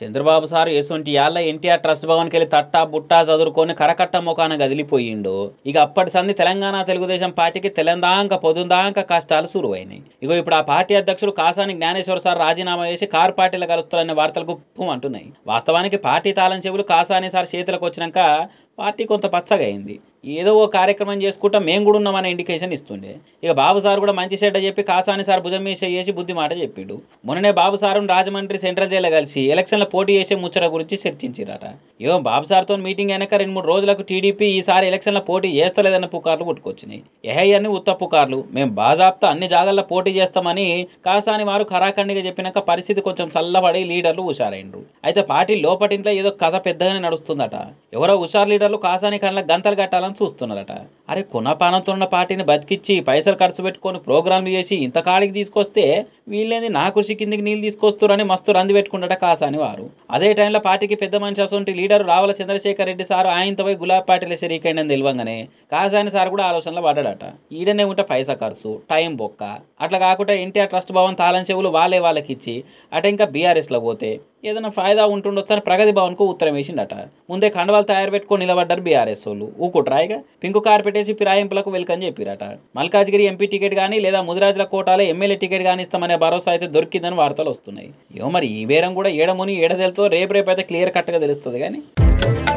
Chandrababu sir ఎసువంటి యాళ్ళ NTR trust భవన్కి వెళ్ళి తట్టా బుట్టా చదువుకొని కరకట్ట ముఖాన గదిలిపోయిండు ఇక అప్పటి సంది తెలంగాణ తెలుగుదేశం పార్టీకి తెలందాక పొదుందాక కష్టాలు సురువైనాయి ఇగో ఇప్పుడు ఆ పార్టీ అధ్యక్షుడు కాసాని జ్ఞానేశ్వర సార్ రాజీనామా చేసి కార్ పార్టీలు కలుస్తారనే వార్తలు గుప్పం అంటున్నాయి వాస్తవానికి పార్టీ తాళం చెవులు కాసాని సార్ చేతులకు వచ్చినాక పార్టీ కొంత పచ్చగైంది ఏదో ఓ కార్యక్రమం చేసుకుంటా మేము కూడా ఉన్నామనే ఇండికేషన్ ఇస్తుండే ఇక బాబు సార్ కూడా మంచి చెడ్డ చెప్పి కాసాని సార్ భుజం మీద చేసి బుద్ధి మాట చెప్పిడు మొన్ననే బాబు సారు రాజమండ్రి సెంట్రల్ జైల్లో కలిసి ఎలక్షన్ల పోటీ చేసే ముచ్చట గురించి చర్చించారట ఏమో బాబు సార్తో మీటింగ్ అయినాక రెండు మూడు రోజులకు టీడీపీ ఈసారి ఎలక్షన్ల పోటీ చేస్తలేదన్న పుకార్లు పుట్టుకొచ్చినాయి ఎహై అని ఉత్త పుకార్లు మేము బాజాబ్తా అన్ని జాగాల్లో పోటీ చేస్తామని కాసాని వారు ఖరాఖండిగా చెప్పినాక పరిస్థితి కొంచెం చల్లబడి లీడర్లు హుషారైండ్రు అయితే పార్టీ లోపటింట్లో ఏదో కథ పెద్దగానే నడుస్తుందట ఎవరో హుషార్ లీడర్లు కాసాని కళ్ళ గంతలు కట్టాలని చూస్తున్నారట అరే ఉన్న పార్టీని బతికిచ్చి పైసలు ఖర్చు పెట్టుకొని ప్రోగ్రాంలు చేసి ఇంత తీసుకొస్తే వీళ్ళేది నా కృషి కిందికి నీళ్ళు తీసుకొస్తారని మస్తు రంది పెట్టుకుంటాట కాసాని వారు అదే టైంలో పార్టీకి పెద్ద మనిషి అసొంటి లీడర్ రావాల చంద్రశేఖర్ రెడ్డి సార్ ఆయనతో పోయి గులాబ్ పార్టీల శరీకైనా తెలివంగానే కాసాని సార్ కూడా ఆలోచనలో పడ్డాడట ఈడనే ఉంటే పైసా ఖర్చు టైం బొక్క అట్లా కాకుండా ఎన్టీఆర్ ట్రస్ట్ భవన్ తాళం చెవులు వాళ్ళే వాళ్ళకి ఇచ్చి అటు ఇంకా బీఆర్ఎస్లో పోతే ఏదైనా ఫాయిదా ఉంటుండొచ్చు అని ప్రగతి భవన్కు ఉత్తరం వేసిండట ముందే కండవాలు తయారు పెట్టుకొని నిలబడ్డారు బీఆర్ఎస్ వాళ్ళు ఊకుట్రా పింక్ పింకు పెట్టేసి ఫిరాయింపులకు వెల్కని చెప్పిరట మల్కాజ్గిరి ఎంపీ టికెట్ కానీ లేదా ముదిరాజుల కోటాలో ఎమ్మెల్యే టికెట్ కానీ ఇస్తామనే భరోసా అయితే దొరికిందని వార్తలు వస్తున్నాయి ఏమో మరి ఈ బేరం కూడా ఏడముని ఏడదలతో రేపు రేపు అయితే క్లియర్ కట్గా తెలుస్తుంది కానీ